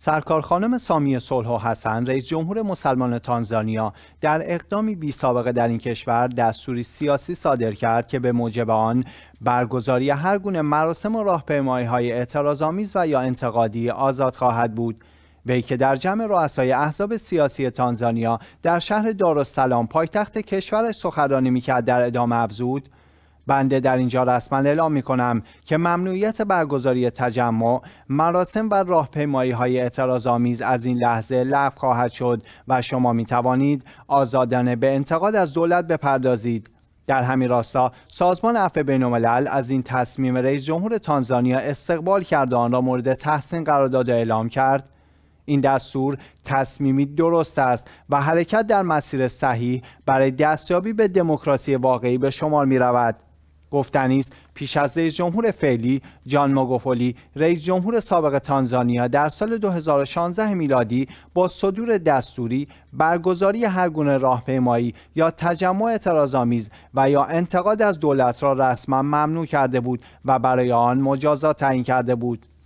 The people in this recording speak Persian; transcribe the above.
سرکار خانم سامی صلح حسن رئیس جمهور مسلمان تانزانیا در اقدامی بی سابقه در این کشور دستوری سیاسی صادر کرد که به موجب آن برگزاری هر گونه مراسم و راهپیمایی های اعتراضآمیز و یا انتقادی آزاد خواهد بود وی که در جمع رؤسای احزاب سیاسی تانزانیا در شهر دارالسلام پایتخت کشورش سخنرانی میکرد در ادامه افزود بنده در اینجا رسما اعلام می کنم که ممنوعیت برگزاری تجمع، مراسم و راهپیمایی های اعتراض آمیز از این لحظه لغو خواهد شد و شما می توانید آزادانه به انتقاد از دولت بپردازید. در همین راستا سازمان عفو بینالملل از این تصمیم رئیس جمهور تانزانیا استقبال و آن را مورد تحسین قرار و اعلام کرد این دستور تصمیمی درست است و حرکت در مسیر صحیح برای دستیابی به دموکراسی واقعی به شمار می رود. گفتنی است پیش از رئیس جمهور فعلی جان ماگوفولی رئیس جمهور سابق تانزانیا در سال 2016 میلادی با صدور دستوری برگزاری هر گونه راهپیمایی یا تجمع اعتراضآمیز و یا انتقاد از دولت را رسما ممنوع کرده بود و برای آن مجازات تعیین کرده بود